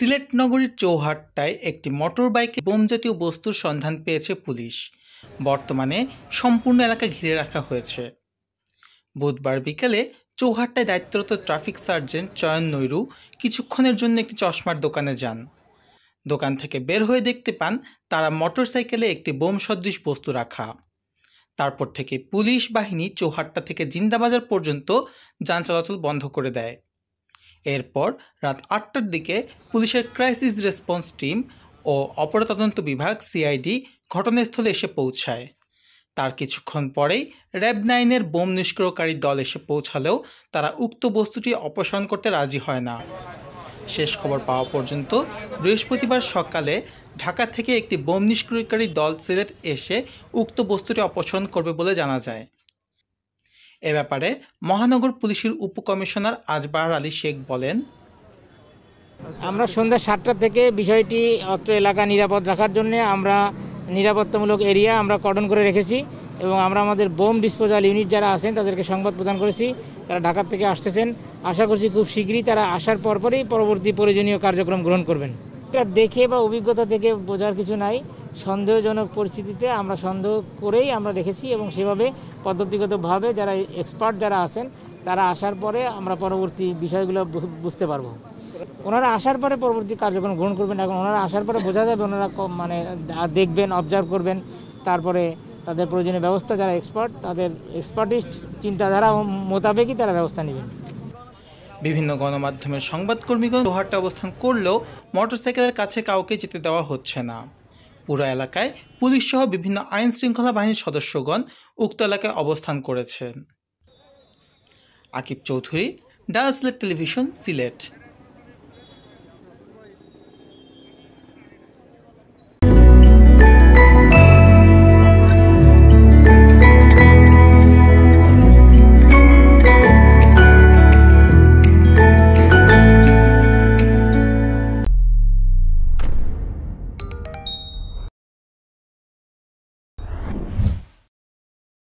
সিলেট নগরীর চৌহাট্টায় একটি মোটর বাইকে বোমজাতীয় বস্তুর সন্ধান পেয়েছে পুলিশ বর্তমানে সম্পূর্ণ এলাকা ঘিরে রাখা হয়েছে বুধবার বিকেলে চৌহাট্টায় দায়িত্বরত ট্রাফিক সার্জেন্ট চয়ন নৈরু কিছুক্ষণের জন্য একটি চশমার দোকানে যান দোকান থেকে বের হয়ে দেখতে পান তারা মোটর সাইকেলে একটি বোম সদৃশ বস্তু রাখা তারপর থেকে পুলিশ বাহিনী চৌহাট্টা থেকে জিন্দাবাজার পর্যন্ত যান চলাচল বন্ধ করে দেয় এরপর রাত আটটার দিকে পুলিশের ক্রাইসিস রেসপন্স টিম ও অপর তদন্ত বিভাগ সিআইডি ঘটনাস্থলে এসে পৌঁছায় তার কিছুক্ষণ পরেই র্যাব নাইনের বোম নিষ্ক্রিয়কারী দল এসে পৌঁছালেও তারা উক্ত বস্তুটি অপসারণ করতে রাজি হয় না শেষ খবর পাওয়া পর্যন্ত বৃহস্পতিবার সকালে ঢাকা থেকে একটি বোম নিষ্ক্রিয়কারী দল সিলেট এসে উক্ত বস্তুটি অপসারণ করবে বলে জানা যায় এ ব্যাপারে মহানগর পুলিশের উপকমিশনার আজবাহার আলী শেখ বলেন আমরা সন্ধ্যা সাতটা থেকে বিষয়টি অত্র এলাকা নিরাপদ রাখার জন্য আমরা নিরাপত্তামূলক এরিয়া আমরা কর্ডন করে রেখেছি এবং আমরা আমাদের বোম ডিসপোজাল ইউনিট যারা আছেন তাদেরকে সংবাদ প্রদান করেছি তারা ঢাকার থেকে আসতেছেন আশা করছি খুব শীঘ্রই তারা আসার পরপরই পরবর্তী প্রয়োজনীয় কার্যক্রম গ্রহণ করবেন এটা দেখে বা অভিজ্ঞতা থেকে বোঝার কিছু নাই সন্দেহজনক পরিস্থিতিতে আমরা সন্দেহ করেই আমরা রেখেছি এবং সেভাবে পদ্ধতিগতভাবে যারা এক্সপার্ট যারা আছেন তারা আসার পরে আমরা পরবর্তী বিষয়গুলো বুঝতে পারবো ওনারা আসার পরে পরবর্তী কার্যক্রম গ্রহণ করবেন এখন ওনারা আসার পরে বোঝা যাবে ওনারা মানে দেখবেন অবজার্ভ করবেন তারপরে তাদের প্রয়োজনীয় ব্যবস্থা যারা এক্সপার্ট তাদের এক্সপার্টিস্ট চিন্তাধারা মোতাবেকই তারা ব্যবস্থা নেবেন বিভিন্ন গণমাধ্যমের সংবাদকর্মীগণ দোহাট্টা অবস্থান করলেও মোটরসাইকেলের কাছে কাউকে যেতে দেওয়া হচ্ছে না পুরো এলাকায় পুলিশসহ বিভিন্ন আইন শৃঙ্খলা বাহিনীর সদস্যগণ উক্ত এলাকায় অবস্থান করেছেন আকিব চৌধুরী ডালসলেট টেলিভিশন সিলেট